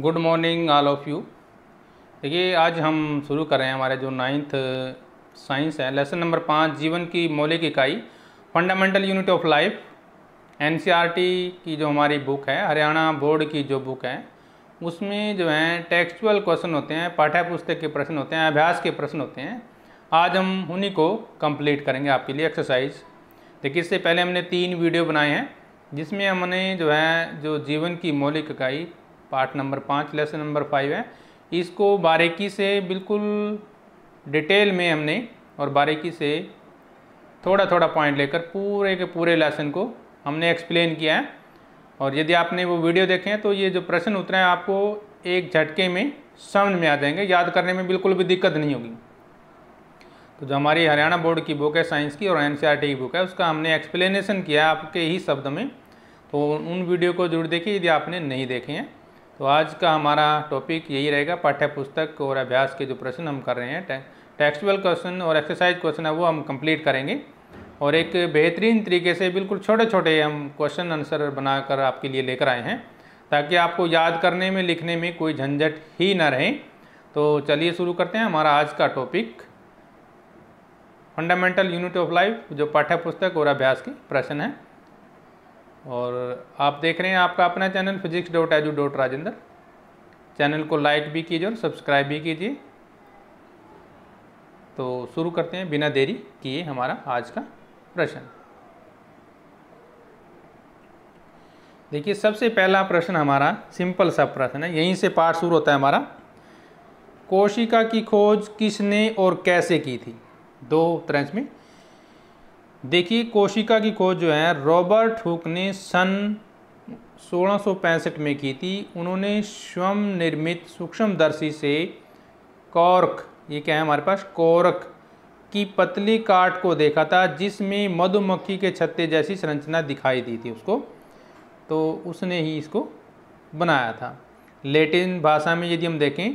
good morning all of you देखिए आज हम शुरू कर रहे हैं हमारे जो नाइन्थ साइंस है लेसन नंबर पाँच जीवन की मौलिक इकाई फंडामेंटल यूनिट ऑफ लाइफ एन की जो हमारी बुक है हरियाणा बोर्ड की जो बुक है उसमें जो है टेक्सचुअल क्वेश्चन होते हैं पाठ्य पुस्तक के प्रश्न होते हैं अभ्यास के प्रश्न होते हैं आज हम उन्हीं को कम्प्लीट करेंगे आपके लिए एक्सरसाइज देखिए इससे पहले हमने तीन वीडियो बनाए हैं जिसमें हमने जो है जो जीवन की मौलिक इकाई पार्ट नंबर पाँच लेसन नंबर फाइव है इसको बारीकी से बिल्कुल डिटेल में हमने और बारीकी से थोड़ा थोड़ा पॉइंट लेकर पूरे के पूरे लेसन को हमने एक्सप्लेन किया है और यदि आपने वो वीडियो देखे हैं तो ये जो प्रश्न उतरे हैं आपको एक झटके में समझ में आ जाएंगे याद करने में बिल्कुल भी दिक्कत नहीं होगी तो जो हमारी हरियाणा बोर्ड की बुक है साइंस की और एन e की बुक है उसका हमने एक्सप्लेनेशन किया आपके ही शब्द में तो उन वीडियो को जरूर देखिए यदि आपने नहीं देखे हैं तो आज का हमारा टॉपिक यही रहेगा पाठ्य पुस्तक और अभ्यास के जो प्रश्न हम कर रहे हैं टे टेक्सुअल क्वेश्चन और एक्सरसाइज क्वेश्चन है वो हम कंप्लीट करेंगे और एक बेहतरीन तरीके से बिल्कुल छोटे छोटे हम क्वेश्चन आंसर बनाकर आपके लिए लेकर आए हैं ताकि आपको याद करने में लिखने में कोई झंझट ही ना रहे तो चलिए शुरू करते हैं हमारा आज का topic fundamental unit of life जो पाठ्य पुस्तक और अभ्यास के प्रश्न है और आप देख रहे हैं आपका अपना channel physics dot edu dot Rajendra channel को लाइक भी कीजिए और सब्सक्राइब भी कीजिए तो शुरू करते हैं बिना देरी किए हमारा आज का प्रश्न देखिए सबसे पहला प्रश्न हमारा सिंपल सा प्रश्न है यहीं से पाठ शुरू होता है हमारा कोशिका की खोज किसने और कैसे की थी दो तरह में देखिए कोशिका की खोज जो है रॉबर्ट हुक ने सन सोलह में की थी उन्होंने स्वयं निर्मित सूक्ष्मदर्शी से कॉर्क ये क्या है हमारे पास कॉर्क की पतली काट को देखा था जिसमें मधुमक्खी के छत्ते जैसी संरचना दिखाई दी थी उसको तो उसने ही इसको बनाया था लेटिन भाषा में यदि हम देखें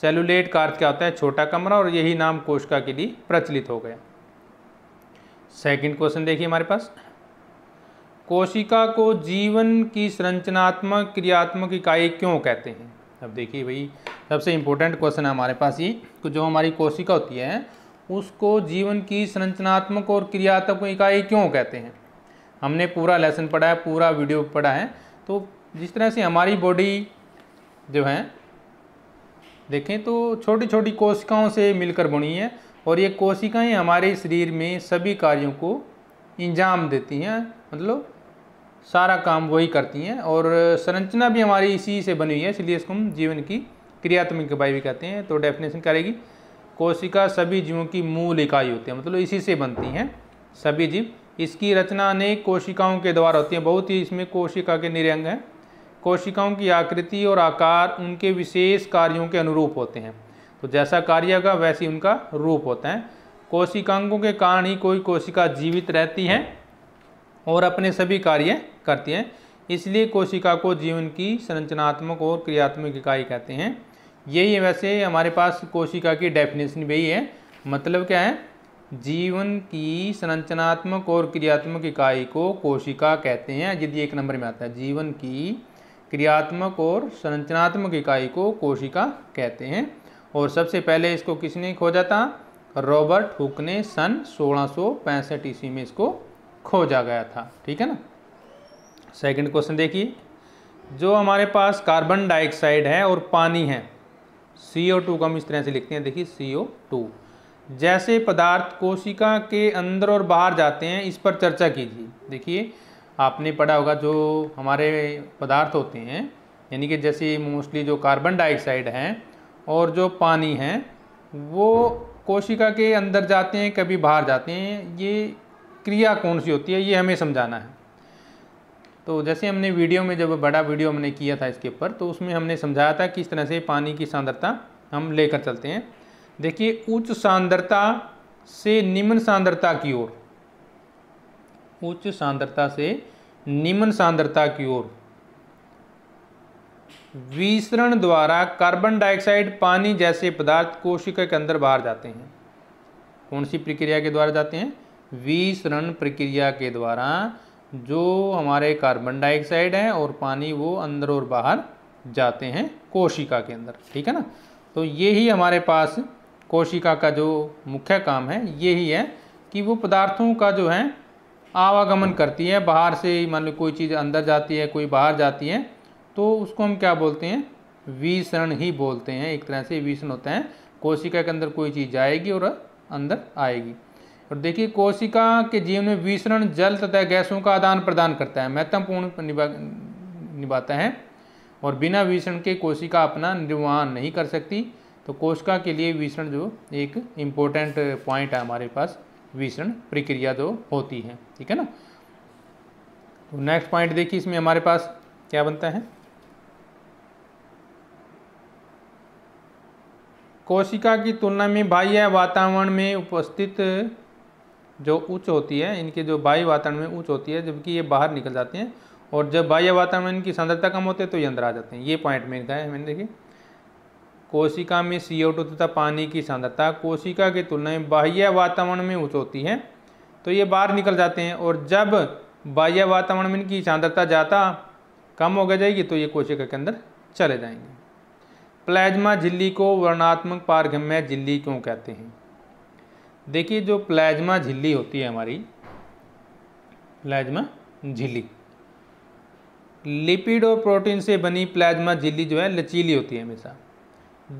सेलुलेट का क्या होता है छोटा कमरा और यही नाम कोशिका के लिए प्रचलित हो गया सेकंड क्वेश्चन देखिए हमारे पास कोशिका को जीवन की संरचनात्मक क्रियात्मक इकाई क्यों कहते हैं अब देखिए भाई सबसे इम्पोर्टेंट क्वेश्चन है हमारे पास ये जो हमारी कोशिका होती है उसको जीवन की संरचनात्मक और क्रियात्मक इकाई क्यों कहते हैं हमने पूरा लेसन पढ़ा है पूरा वीडियो पढ़ा है तो जिस तरह से हमारी बॉडी जो है देखें तो छोटी छोटी कोशिकाओं से मिलकर बनी है और ये कोशिकाएं हमारे शरीर में सभी कार्यों को इंजाम देती हैं मतलब सारा काम वही करती हैं और संरचना भी हमारी इसी से बनी हुई है इसलिए इसको हम जीवन की क्रियात्मक इकाई भी कहते हैं तो डेफिनेशन करेगी कोशिका सभी जीवों की मूल इकाई होती है मतलब इसी से बनती हैं सभी जीव इसकी रचना अनेक कोशिकाओं के द्वारा होती है बहुत ही इसमें कोशिका के निरंग हैं कोशिकाओं की आकृति और आकार उनके विशेष कार्यों के अनुरूप होते हैं तो जैसा कार्य का वैसी उनका रूप होता है कोशिकांगों के कारण ही कोई कोशिका जीवित रहती है और अपने सभी कार्य करती हैं इसलिए कोशिका को जीवन की संरचनात्मक और क्रियात्मक इकाई कहते हैं यही है वैसे हमारे पास कोशिका की डेफिनेशन भी है मतलब क्या है जीवन की संरचनात्मक और क्रियात्मक इकाई को कोशिका कहते हैं यदि एक नंबर में आता है जीवन की क्रियात्मक और संरचनात्मक इकाई को कोशिका कहते हैं और सबसे पहले इसको किसने खोजा था रॉबर्ट हुक ने सन सोलह ईस्वी में इसको खोजा गया था ठीक है ना सेकंड क्वेश्चन देखिए जो हमारे पास कार्बन डाइऑक्साइड है और पानी है CO2 को हम इस तरह से लिखते हैं देखिए CO2 जैसे पदार्थ कोशिका के अंदर और बाहर जाते हैं इस पर चर्चा कीजिए देखिए आपने पढ़ा होगा जो हमारे पदार्थ होते हैं यानी कि जैसे मोस्टली जो कार्बन डाइऑक्साइड हैं और जो पानी है वो कोशिका के अंदर जाते हैं कभी बाहर जाते हैं ये क्रिया कौन सी होती है ये हमें समझाना है तो जैसे हमने वीडियो में जब बड़ा वीडियो हमने किया था इसके ऊपर तो उसमें हमने समझाया था किस तरह से पानी की सांद्रता हम लेकर चलते हैं देखिए उच्च सांद्रता से निम्न सांद्रता की ओर उच्च सांद्रता से निम्न सांद्रता की ओर विसरण द्वारा कार्बन डाइऑक्साइड पानी जैसे पदार्थ कोशिका के अंदर बाहर जाते हैं कौन सी प्रक्रिया के द्वारा जाते हैं विसरण प्रक्रिया के द्वारा जो हमारे कार्बन डाइऑक्साइड हैं और पानी वो अंदर और बाहर जाते हैं कोशिका के अंदर ठीक है ना तो ये ही हमारे पास कोशिका का जो मुख्य काम है ये ही है कि वो पदार्थों का जो है आवागमन करती है बाहर से मान लो कोई चीज़ अंदर जाती है कोई बाहर जाती है तो उसको हम क्या बोलते हैं विसरण ही बोलते हैं एक तरह से विसरण होता है कोशिका के अंदर कोई चीज़ जाएगी और अंदर आएगी और देखिए कोशिका के जीवन में विसरण जल तथा गैसों का आदान प्रदान करता है महत्वपूर्ण निभा निभाता है और बिना विसरण के कोशिका अपना निर्वाहन नहीं कर सकती तो कोशिका के लिए विसरण जो एक इम्पोर्टेंट पॉइंट है हमारे पास विसरण प्रक्रिया जो होती है ठीक है ना तो नेक्स्ट पॉइंट देखिए इसमें हमारे पास क्या बनता है कोशिका की तुलना में बाह्य वातावरण में उपस्थित जो उच्च होती है इनके जो बाह्य वातावरण में उच्च होती है जबकि ये बाहर निकल जाते हैं और जब बाह्य वातावरण में इनकी सांद्रता कम होती है तो ये अंदर आ जाते हैं ये पॉइंट में इनका है मैंने देखिए कोशिका में सी ओ तथा पानी की सांद्रता कोशिका की तुलना में बाह्य वातावरण में उच्च होती है तो ये बाहर निकल जाते हैं और जब बाह्य वातावरण में इनकी सांद्रता ज़्यादा कम हो गई जाएगी तो ये कोशिका के अंदर चले जाएंगे प्लाज्मा झिल्ली को वर्णात्मक पारगम्य झिल्ली क्यों कहते हैं देखिए जो प्लाज्मा झिल्ली होती है हमारी प्लाज्मा झिल्ली लिपिड और प्रोटीन से बनी प्लाज्मा झिल्ली जो है लचीली होती है हमेशा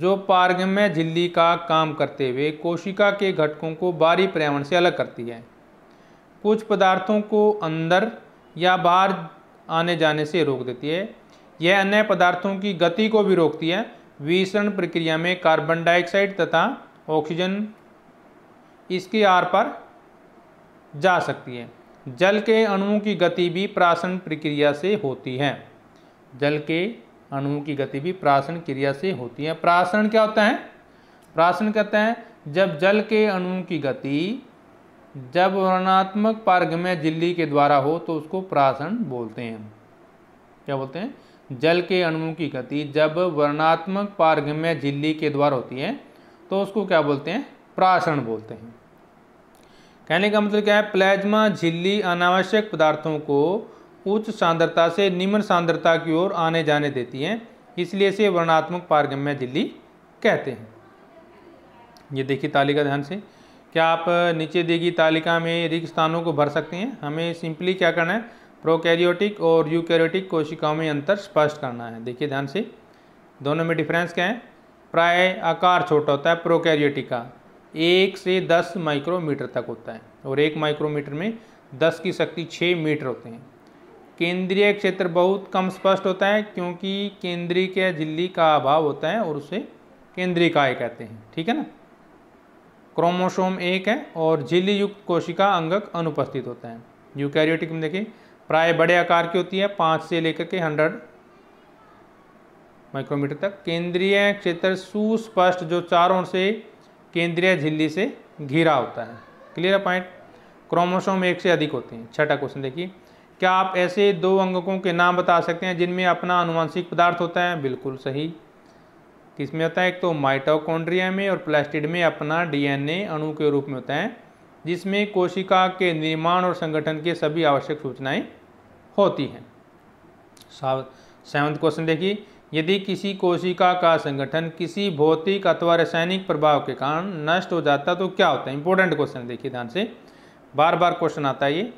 जो पारगम्य झिल्ली का काम करते हुए कोशिका के घटकों को बाहरी पर्यावरण से अलग करती है कुछ पदार्थों को अंदर या बाहर आने जाने से रोक देती है यह अन्य पदार्थों की गति को भी रोकती है विसरण प्रक्रिया में कार्बन डाइऑक्साइड तथा ऑक्सीजन इसके आर पर जा सकती है जल के अणुओं की गति भी प्राशन प्रक्रिया से होती है जल के अणुओं की गति भी प्राशन क्रिया से होती है प्राशन क्या होता है प्राशन कहते हैं जब जल के अणुओं की गति जब वर्णात्मक पार्ग में झिल्ली के द्वारा हो तो उसको प्राशन बोलते हैं क्या बोलते हैं जल के अणुओं की गति जब वर्णात्मक पारगम्य झिल्ली के द्वारा होती है तो उसको क्या बोलते हैं प्राशन बोलते हैं कहने का मतलब क्या है प्लाज्मा झिल्ली अनावश्यक पदार्थों को उच्च सांद्रता से निम्न सांद्रता की ओर आने जाने देती है इसलिए इसे वर्णात्मक पारगम्य झिल्ली कहते हैं ये देखिए तालिका ध्यान से क्या आप नीचे देगी तालिका में रिक्त स्थानों को भर सकते हैं हमें सिंपली क्या करना है प्रोकैरियोटिक और यूकैरियोटिक कोशिकाओं में अंतर स्पष्ट करना है देखिए ध्यान से दोनों में डिफरेंस क्या है प्राय आकार छोटा होता है प्रोकैरियोटिक का एक से दस माइक्रोमीटर तक होता है और एक माइक्रोमीटर में दस की शक्ति छः मीटर होते हैं केंद्रीय क्षेत्र बहुत कम स्पष्ट होता है क्योंकि केंद्रीय के झिल्ली का अभाव होता है और उसे केंद्रीय काय कहते हैं ठीक है ना क्रोमोसोम एक है और झिल्ली युक्त कोशिका अंगक अनुपस्थित होता है यूकैरियोटिक में देखिए प्राय बड़े आकार की होती है पाँच से लेकर के हंड्रेड माइक्रोमीटर तक केंद्रीय क्षेत्र सुस्पष्ट जो चारों से केंद्रीय झिल्ली से घिरा होता है क्लियर पॉइंट क्रोमोसोम एक से अधिक होते हैं छठा क्वेश्चन देखिए क्या आप ऐसे दो अंगकों के नाम बता सकते हैं जिनमें अपना अनुवांशिक पदार्थ होता है बिल्कुल सही किसमें होता है एक तो माइटोकॉन्ड्रिया में और प्लास्टिड में अपना डीएनए अणु के रूप में होता है जिसमें कोशिका के निर्माण और संगठन के सभी आवश्यक सूचनाएं होती हैं सेवंथ क्वेश्चन देखिए यदि किसी कोशिका का संगठन किसी भौतिक अथवा रासायनिक प्रभाव के कारण नष्ट हो जाता तो क्या होता है इंपॉर्टेंट क्वेश्चन देखिए ध्यान से बार बार क्वेश्चन आता है ये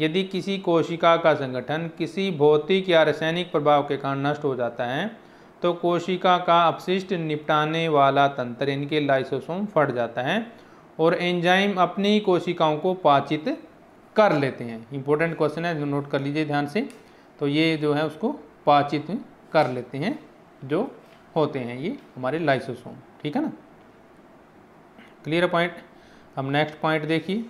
यदि किसी कोशिका का संगठन किसी भौतिक या रासायनिक प्रभाव के कारण नष्ट हो जाता है तो कोशिका का अपशिष्ट निपटाने वाला तंत्र इनके लाइसोसोम फट जाता है और एंजाइम अपनी कोशिकाओं को पाचित कर लेते हैं इंपॉर्टेंट क्वेश्चन है जो नोट कर लीजिए ध्यान से तो ये जो है उसको पाचित कर लेते हैं जो होते हैं ये हमारे लाइसोसोम ठीक है ना क्लियर पॉइंट अब नेक्स्ट पॉइंट देखिए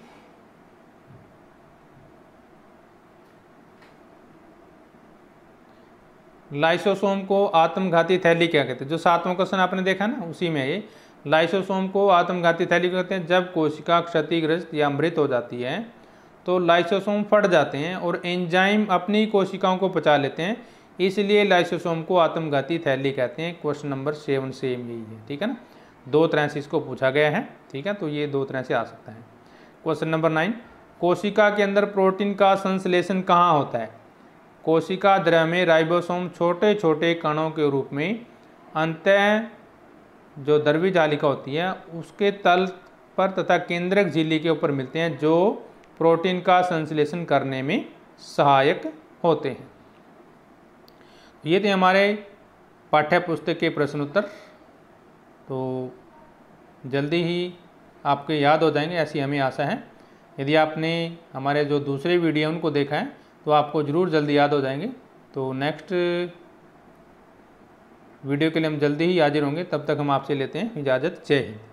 लाइसोसोम को आत्मघाती थैली क्या कहते हैं जो सातवां क्वेश्चन आपने देखा ना उसी में ये लाइसोसोम को आत्मघाती थैली कहते हैं जब कोशिका क्षतिग्रस्त या मृत हो जाती है तो लाइसोसोम फट जाते हैं और एंजाइम अपनी कोशिकाओं को पचा लेते हैं इसलिए लाइसोसोम को आत्मघाती थैली कहते हैं क्वेश्चन नंबर सेवन सेम यही है ठीक है ना दो तरह से इसको पूछा गया है ठीक है तो ये दो तरह से आ सकता है क्वेश्चन नंबर नाइन कोशिका के अंदर प्रोटीन का संश्लेषण कहाँ होता है कोशिका द्रह में राइबोसोम छोटे छोटे कणों के रूप में अंत जो द्रवी जालिका होती है उसके तल पर तथा केंद्रक झीली के ऊपर मिलते हैं जो प्रोटीन का संश्लेषण करने में सहायक होते हैं ये थे हमारे पाठ्य पुस्तक के प्रश्नोत्तर तो जल्दी ही आपके याद हो जाएंगे ऐसी हमें आशा है यदि आपने हमारे जो दूसरे वीडियो उनको देखा है तो आपको ज़रूर जल्दी याद हो जाएंगे तो नेक्स्ट वीडियो के लिए हम जल्दी ही हाजिर होंगे तब तक हम आपसे लेते हैं इजाज़त जय हिंद